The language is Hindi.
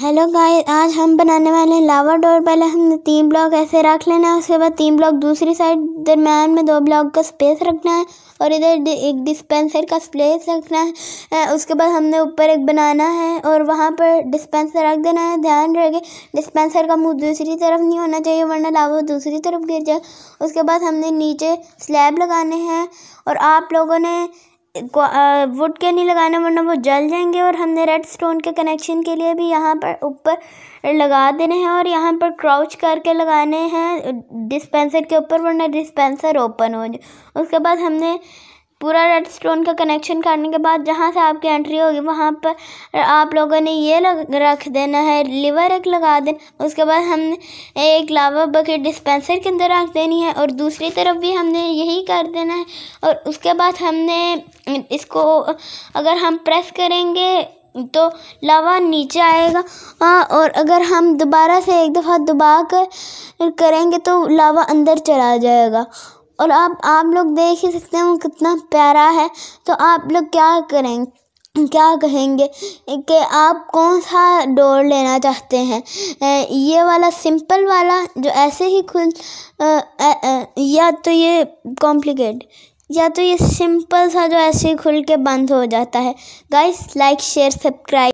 हेलो गाइस आज हम बनाने वाले हैं लावा डोर पहले हमने तीन ब्लॉक ऐसे रख लेना है उसके बाद तीन ब्लॉक दूसरी साइड दरम्यान में दो ब्लॉक का स्पेस रखना है और इधर एक डिस्पेंसर का स्पेस रखना है उसके बाद हमने ऊपर एक बनाना है और वहाँ पर डिस्पेंसर रख देना है ध्यान रखे डिस्पेंसर का मुँह दूसरी तरफ नहीं होना चाहिए वरना लावा दूसरी तरफ गिर जाए उसके बाद हमने नीचे स्लैब लगाने हैं और आप लोगों ने वुड के नहीं लगाना वरना वो जल जाएंगे और हमने रेड स्टोन के कनेक्शन के लिए भी यहाँ पर ऊपर लगा देने हैं और यहाँ पर क्राउच करके लगाने हैं डिस्पेंसर के ऊपर वरना डिस्पेंसर ओपन हो जाए उसके बाद हमने पूरा रेड स्टोन का कनेक्शन करने के बाद जहाँ से आपकी एंट्री होगी वहाँ पर आप लोगों ने ये लग रख देना है लिवर एक लगा देना उसके बाद हमने एक लावा बकेट डिस्पेंसर के अंदर रख देनी है और दूसरी तरफ भी हमने यही कर देना है और उसके बाद हमने इसको अगर हम प्रेस करेंगे तो लावा नीचे आएगा हाँ, और अगर हम दोबारा से एक दफ़ा दबा कर करेंगे तो लावा अंदर चला जाएगा और आप आप लोग देख ही सकते हैं वो कितना प्यारा है तो आप लोग क्या करेंगे क्या कहेंगे कि आप कौन सा डोर लेना चाहते हैं ये वाला सिंपल वाला जो ऐसे ही खुल आ, आ, आ, या तो ये कॉम्प्लिकेट या तो ये सिंपल सा जो ऐसे ही खुल के बंद हो जाता है गाइस लाइक शेयर सब्सक्राइब